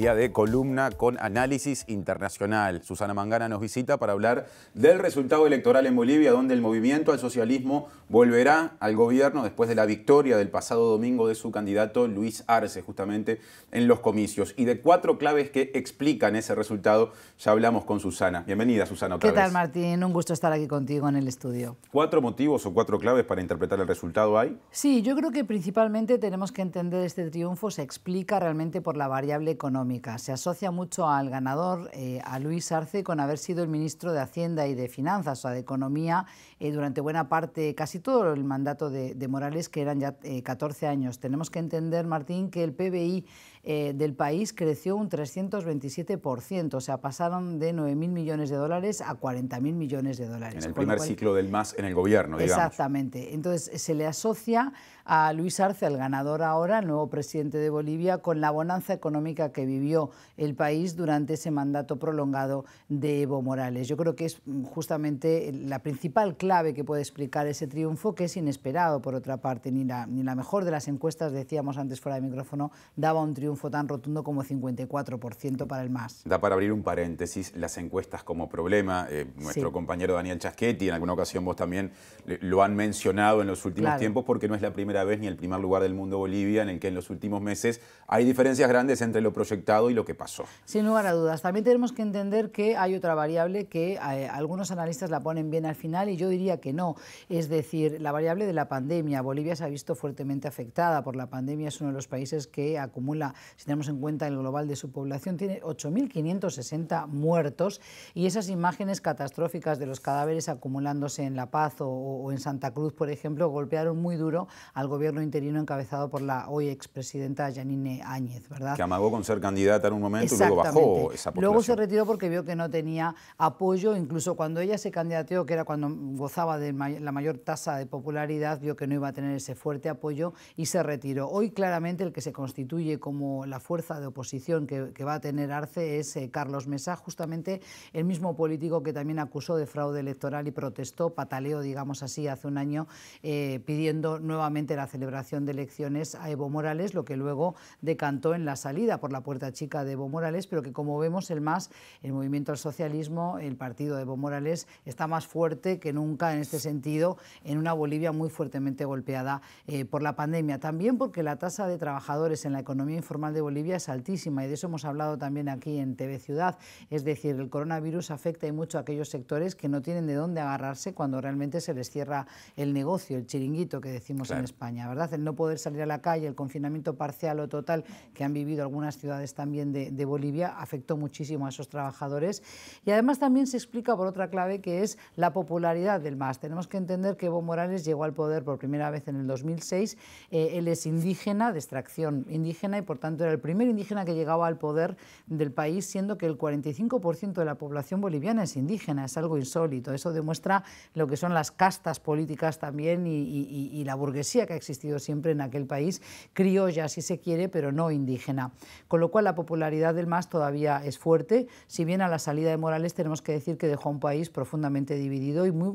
día de columna con análisis internacional. Susana Mangana nos visita para hablar del resultado electoral en Bolivia, donde el movimiento al socialismo volverá al gobierno después de la victoria del pasado domingo de su candidato Luis Arce, justamente en los comicios. Y de cuatro claves que explican ese resultado, ya hablamos con Susana. Bienvenida, Susana. ¿Qué tal, Martín? Un gusto estar aquí contigo en el estudio. ¿Cuatro motivos o cuatro claves para interpretar el resultado hay? Sí, yo creo que principalmente tenemos que entender este triunfo se explica realmente por la variable económica se asocia mucho al ganador, eh, a Luis Arce, con haber sido el ministro de Hacienda y de Finanzas, o de Economía, eh, durante buena parte, casi todo el mandato de, de Morales, que eran ya 14 eh, años. Tenemos que entender, Martín, que el PBI eh, del país creció un 327%, o sea, pasaron de 9.000 millones de dólares a 40.000 millones de dólares. En el primer ciclo del MAS en el gobierno, digamos. Exactamente. Entonces, se le asocia a Luis Arce, el ganador ahora, nuevo presidente de Bolivia, con la bonanza económica que vivió el país durante ese mandato prolongado de Evo Morales. Yo creo que es mm, justamente la principal clave que puede explicar ese triunfo, que es inesperado, por otra parte. Ni la, ni la mejor de las encuestas, decíamos antes fuera de micrófono, daba un triunfo un tan rotundo como 54% para el MAS. Da para abrir un paréntesis, las encuestas como problema. Eh, nuestro compañero Daniel Chaschetti, en alguna ocasión vos también eh, lo han mencionado en los últimos tiempos, porque no es la primera vez ni el primer lugar del mundo Bolivia en el que en los últimos meses hay diferencias grandes entre lo proyectado y lo que pasó. Sin lugar a dudas. También tenemos que entender que hay otra variable que eh, algunos analistas la ponen bien al final y yo diría que no. Es decir, la variable de la pandemia. Bolivia se ha visto fuertemente afectada por la pandemia, es uno de los países que acumula si tenemos en cuenta el global de su población, tiene 8.560 muertos y esas imágenes catastróficas de los cadáveres acumulándose en La Paz o, en Santa Cruz, por ejemplo, golpearon muy duro al gobierno interino encabezado por la hoy expresidenta Janine Áñez, ¿verdad? Que amagó con ser candidata en un momento y luego bajó esa población. Luego se retiró porque vio que no tenía apoyo, incluso cuando ella se candidateó, que era cuando gozaba de la mayor tasa de popularidad, vio que no iba a tener ese fuerte apoyo y se retiró. Hoy claramente el que se constituye como la fuerza de oposición que, va a tener Arce es eh, Carlos Mesa, justamente el mismo político que también acusó de fraude electoral y protestó, pataleo, digamos así, hace un año, eh, pidiendo nuevamente la celebración de elecciones a Evo Morales, lo que luego decantó en la salida por la puerta chica de Evo Morales, pero que como vemos el MAS, el movimiento al socialismo, el partido de Evo Morales, está más fuerte que nunca en este sentido en una Bolivia muy fuertemente golpeada eh, por la pandemia. También porque la tasa de trabajadores en la economía informal de Bolivia es altísima y de eso hemos hablado también aquí en TV Ciudad. Es decir, el coronavirus afecta y mucho a aquellos sectores que no tienen de dónde agarrarse cuando realmente se les cierra el negocio, el chiringuito que decimos en España, ¿verdad? El no poder salir a la calle, el confinamiento parcial o total que han vivido algunas ciudades también de, Bolivia afectó muchísimo a esos trabajadores. Y además también se explica por otra clave que es la popularidad del MAS. Tenemos que entender que Evo Morales llegó al poder por primera vez en el 2006. Eh, él es indígena, de extracción indígena y por tanto era el primer indígena que llegaba al poder del país, siendo que el 45% de la población boliviana es indígena, es algo insólito. Eso demuestra lo que son las castas políticas también y, la burguesía que ha existido siempre en aquel país, criolla si se quiere, pero no indígena. Con lo cual la popularidad del MAS todavía es fuerte, si bien a la salida de Morales tenemos que decir que dejó un país profundamente dividido y muy,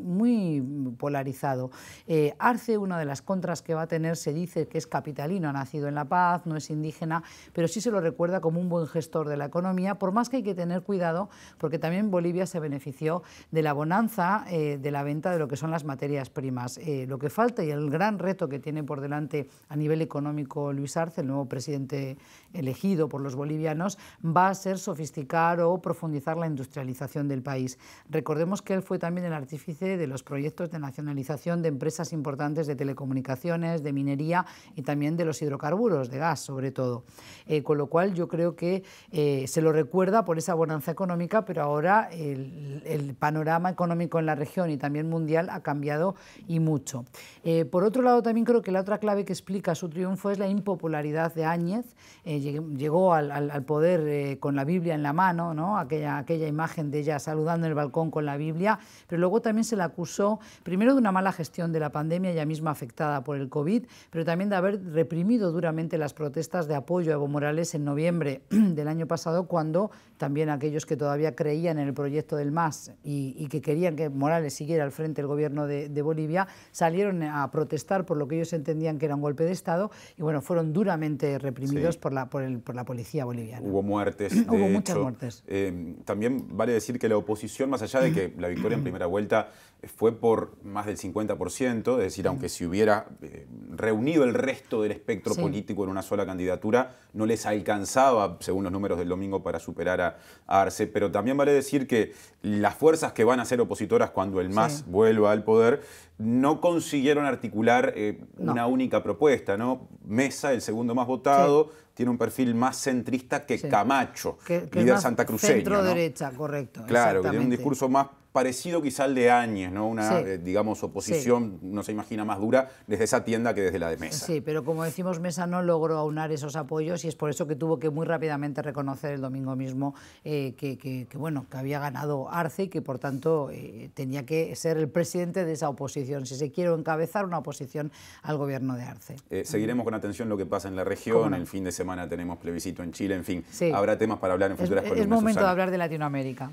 muy polarizado. Eh, Arce, una de las contras que va a tener, se dice que es capitalino, ha nacido en La Paz, no es indígena, pero sí se lo recuerda como un buen gestor de la economía, por más que hay que tener cuidado, porque también Bolivia se benefició de la bonanza eh, de la venta de lo que son las materias primas. Eh, lo que falta y el gran reto que tiene por delante a nivel económico Luis Arce, el nuevo presidente elegido por los bolivianos, va a ser sofisticar o profundizar la industrialización del país. Recordemos que él fue también el artífice de los proyectos de nacionalización de empresas importantes de telecomunicaciones, de minería y también de los hidrocarburos, de gas sobre todo. Eh, con lo cual yo creo que eh, se lo recuerda por esa bonanza económica, pero ahora el, panorama económico en la región y también mundial ha cambiado y mucho. Eh, por otro lado, también creo que la otra clave que explica su triunfo es la impopularidad de Áñez. llegó al, poder con la Biblia en la mano, ¿no? aquella, aquella imagen de ella saludando en el balcón con la Biblia, pero luego también se la acusó primero de una mala gestión de la pandemia, ya misma afectada por el COVID, pero también de haber reprimido duramente las protestas de apoyo Evo Morales en noviembre del año pasado, cuando también aquellos que todavía creían en el proyecto del MAS y, que querían que Morales siguiera al frente del gobierno de, Bolivia, salieron a protestar por lo que ellos entendían que era un golpe de Estado y bueno, fueron duramente reprimidos por, la, por, el, por, la policía boliviana. Hubo muertes. Hubo muchas muertes. Em, también vale decir que la oposición, más allá de que la victoria en primera vuelta fue por más del 50%, es decir, aunque si hubiera... Eh, reunido el resto del espectro político en una sola candidatura, no les alcanzaba, según los números del domingo, para superar a, Arce. Pero también vale decir que las fuerzas que van a ser opositoras cuando el MAS vuelva al poder no consiguieron articular eh, una única propuesta, ¿no? Mesa, el segundo más votado, tiene un perfil más centrista que Camacho, líder santacruceño. Centro-derecha, correcto. Claro, tiene un discurso más parecido quizá al de Áñez, ¿no? Una, eh, digamos, oposición, no se imagina más dura desde esa tienda que desde la de Mesa. Sí, pero como decimos, Mesa no logró aunar esos apoyos y es por eso que tuvo que muy rápidamente reconocer el domingo mismo eh, que, bueno, que había ganado Arce y que, por tanto, eh, tenía que ser el presidente de esa oposición, si se quiere encabezar una oposición al gobierno de Arce. seguiremos con atención lo que pasa en la región el fin de semana semana tenemos plebiscito en Chile, en fin, habrá temas para hablar en futuras es, columnas. Es momento de hablar de Latinoamérica.